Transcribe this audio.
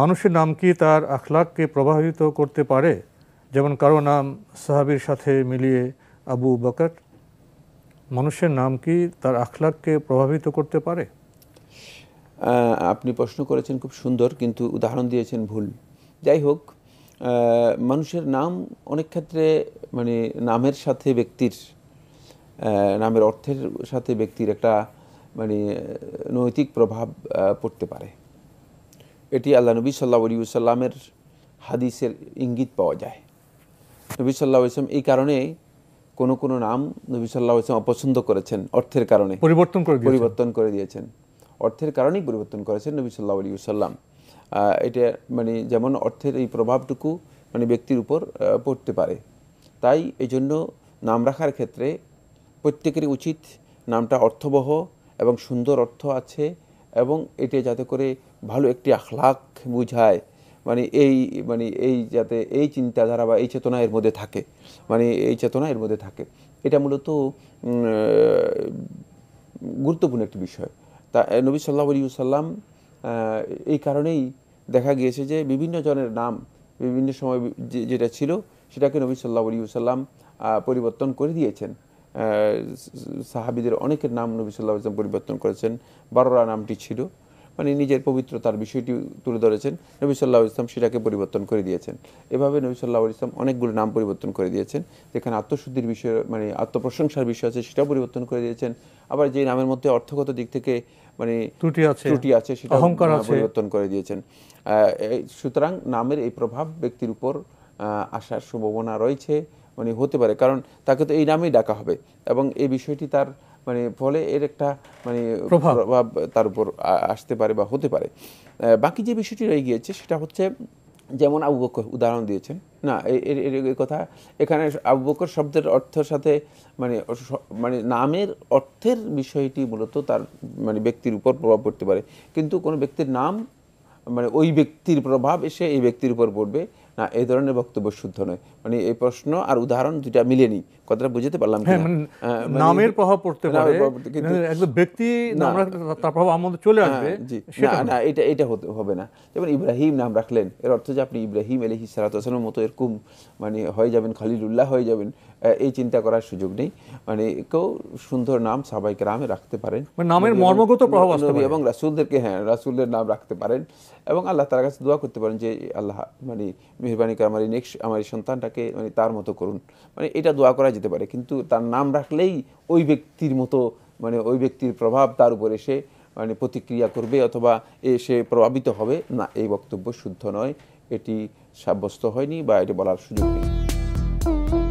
মানুষের নাম কি তার আখলাককে প্রভাবিত করতে পারে যেমন কারো নাম সাহাবির সাথে মিলিয়ে আবু বকর মানুষের নাম কি তার আখলাককে প্রভাবিত করতে পারে আপনি প্রশ্ন করেছেন খুব সুন্দর কিন্তু উদাহরণ দিয়েছেন ভুল যাই হোক মানুষের নাম অনেক ক্ষেত্রে মানে নামের সাথে ব্যক্তির নামের অর্থের সাথে ব্যক্তির একটা মানে নৈতিক প্রভাব পড়তে পারে এটি আল্লাহ নবী সাল্লা সাল্লামের হাদিসের ইঙ্গিত পাওয়া যায় নবী সাল্লা ইসলাম এই কারণে কোন কোনো নাম নবী সাল্লাহ ইসলাম অপছন্দ করেছেন অর্থের কারণে পরিবর্তন করে পরিবর্তন করে দিয়েছেন অর্থের কারণেই পরিবর্তন করেছেন নবী সাল্লাহ আলী সাল্লাম এটা মানে যেমন অর্থের এই প্রভাবটুকু মানে ব্যক্তির উপর পড়তে পারে তাই এই জন্য নাম রাখার ক্ষেত্রে প্রত্যেকেরই উচিত নামটা অর্থবহ এবং সুন্দর অর্থ আছে এবং এটা যাতে করে ভালো একটি আখলাক বুঝায় মানে এই মানে এই যাতে এই চিন্তাধারা বা এই চেতনা এর মধ্যে থাকে মানে এই চেতনা এর মধ্যে থাকে এটা মূলত গুরুত্বপূর্ণ একটি বিষয় তা নবী সাল্লাহ সাল্লাম এই কারণেই দেখা গিয়েছে যে বিভিন্ন জনের নাম বিভিন্ন সময় যেটা ছিল সেটাকে নবী সাল্লাহ সাল্লাম পরিবর্তন করে দিয়েছেন সাহাবিদের অনেকের নাম নবী সাল্লাহ ইসলাম পরিবর্তন করেছেন বারোরা নামটি ছিল মানে নিজের পবিত্রতার বিষয়টি তুলে ধরেছেন নবী সাল্লাহ ইসলাম সেটাকে পরিবর্তন করে দিয়েছেন এভাবে নবী সাল্লাহ ইসলাম অনেকগুলো নাম পরিবর্তন করে দিয়েছেন যেখানে আত্মশুদ্ধির বিষয় মানে আত্মপ্রশংসার বিষয় আছে সেটাও পরিবর্তন করে দিয়েছেন আবার যে নামের মধ্যে অর্থগত দিক থেকে মানে ত্রুটি আছে ত্রুটি আছে সেটা পরিবর্তন করে দিয়েছেন সুতরাং নামের এই প্রভাব ব্যক্তির উপর আসার সম্ভাবনা রয়েছে মানে হতে পারে কারণ তাকে তো এই নামেই ডাকা হবে এবং এই বিষয়টি তার মানে ফলে এর একটা মানে প্রভাব তার উপর আসতে পারে বা হতে পারে বাকি যে বিষয়টি রয়ে গিয়েছে সেটা হচ্ছে যেমন আবু বকর উদাহরণ দিয়েছেন না এর কথা এখানে আবু বকর শব্দের অর্থের সাথে মানে মানে নামের অর্থের বিষয়টি মূলত তার মানে ব্যক্তির উপর প্রভাব পড়তে পারে কিন্তু কোনো ব্যক্তির নাম মানে ওই ব্যক্তির প্রভাব এসে এই ব্যক্তির উপর পড়বে না এই ধরনের বক্তব্য শুদ্ধ নয় মানে এই প্রশ্ন আর উদাহরণ দুইটা মিলেনি কথাটা বুঝতে পারলাম হ্যাঁ, মানে মানে নামের প্রভাব পড়তে পারে একজন ব্যক্তি তার প্রভাব আমাদের চলে হ্যাঁ, আসবে না না এটা এটা হতে হবে না যেমন ইব্রাহিম নাম রাখলেন এর অর্থ যে আপনি ইব্রাহিম আলহি সালাতামের মতো এরকম মানে হয়ে যাবেন খালিলুল্লাহ হয়ে যাবেন এই চিন্তা করার সুযোগ নেই মানে কেউ সুন্দর নাম সাবাই রামে রাখতে পারেন মানে নামের মর্মগত প্রভাব এবং রাসুলদেরকে হ্যাঁ রাসুলের নাম রাখতে পারেন এবং আল্লাহ তার কাছে দোয়া করতে পারেন যে আল্লাহ মানে মেহরবানি করে আমার নেক্সট আমার এই সন্তানটাকে মানে তার মতো করুন মানে এটা দোয়া করা যেতে পারে কিন্তু তার নাম রাখলেই ওই ব্যক্তির মতো মানে ওই ব্যক্তির প্রভাব তার উপরে সে মানে প্রতিক্রিয়া করবে অথবা এ সে প্রভাবিত হবে না এই বক্তব্য শুদ্ধ নয় এটি সাব্যস্ত হয়নি বা এটি বলার সুযোগ নেই